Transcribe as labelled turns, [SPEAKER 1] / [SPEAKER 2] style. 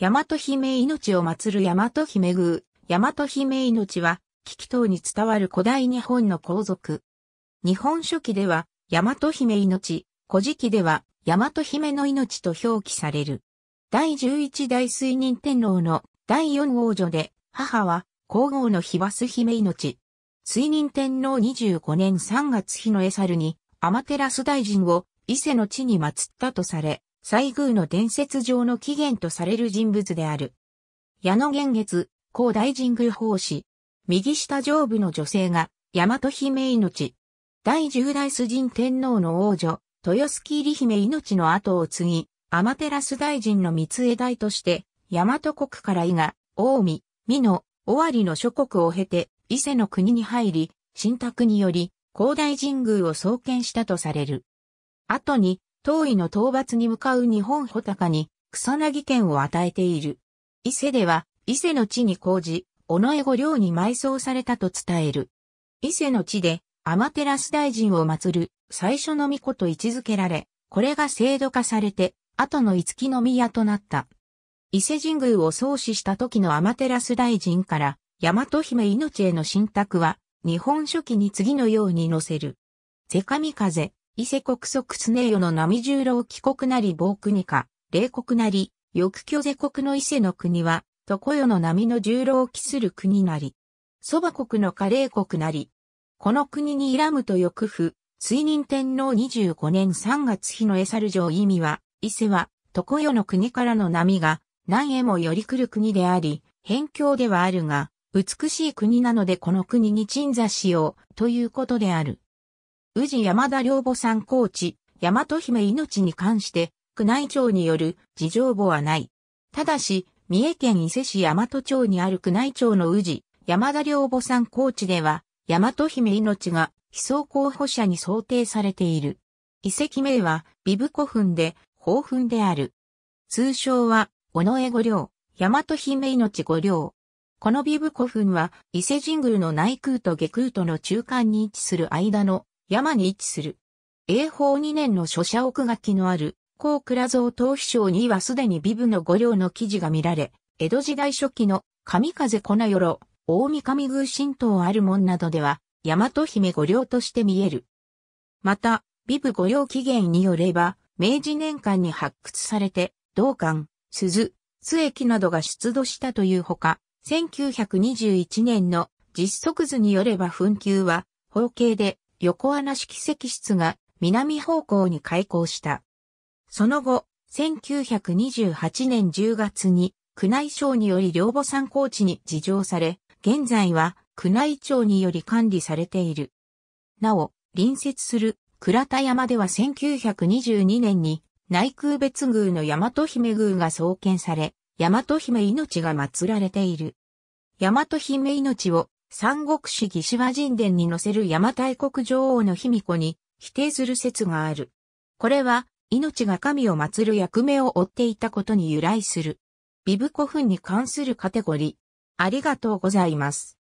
[SPEAKER 1] 大和姫命を祀る大和姫宮、大和姫命は、危機等に伝わる古代日本の皇族。日本書紀では、大和姫命、古事記では、大和姫の命と表記される。第11代水任天皇の第4王女で、母は、皇后の日蓮姫命。水任天皇25年3月日の絵猿に、アマテラス大臣を伊勢の地に祀ったとされ、西宮の伝説上の起源とされる人物である。矢野玄月、高大神宮法師。右下上部の女性が、大和姫命。第十代崇神天皇の王女、豊洲入姫命の後を継ぎ、天照大臣の三枝代として、大和国から伊賀、近江、美濃、尾張の諸国を経て、伊勢の国に入り、神託により、広大神宮を創建したとされる。後に、当位の討伐に向かう日本穂高に草薙県を与えている。伊勢では、伊勢の地に工事、尾上御陵に埋葬されたと伝える。伊勢の地で、テラス大臣を祀る最初の巫女と位置づけられ、これが制度化されて、後の五木の宮となった。伊勢神宮を創始した時のテラス大臣から、大和姫命への信託は、日本書紀に次のように載せる。世神風、伊勢国即常世の波十郎帰国なり暴国か、霊国なり、翌居世国の伊勢の国は、常世の波の十郎帰する国なり。蕎麦国の華霊国なり。この国にイラムと翌府、追任天皇25年3月日のエサル城意味は、伊勢は、常世の国からの波が、何へも寄り来る国であり、辺境ではあるが、美しい国なのでこの国に鎮座しよう、ということである。宇治山田良母さんコーチ、大和姫命に関して、宮内庁による事情簿はない。ただし、三重県伊勢市大和町にある宮内庁の宇治、山田良母さんコーチでは、大和姫命が、被葬候補者に想定されている。遺跡名は、ビブ古墳で、宝墳である。通称は、尾上五両、大和姫命五両。このビブ古墳は、伊勢神宮の内宮と下宮との中間に位置する間の山に位置する。永宝2年の書写奥書きのある、高倉蔵東秘章にはすでにビブの五両の記事が見られ、江戸時代初期の神風粉よろ、大御神宮神道ある門などでは、大和姫五両として見える。また、ビブ五両起源によれば、明治年間に発掘されて、道館、鈴、津駅などが出土したというほか、1921年の実測図によれば紛糾は、方形で横穴式石室が南方向に開港した。その後、1928年10月に宮内省により両母山高地に事情され、現在は宮内庁により管理されている。なお、隣接する倉田山では1922年に内空別宮の大和姫宮が創建され、大和姫命が祀られている。大和姫命を三国志義志和神殿に載せる邪馬台国女王の卑弥呼に否定する説がある。これは命が神を祀る役目を負っていたことに由来する。ビブ古墳に関するカテゴリー。ありがとうございます。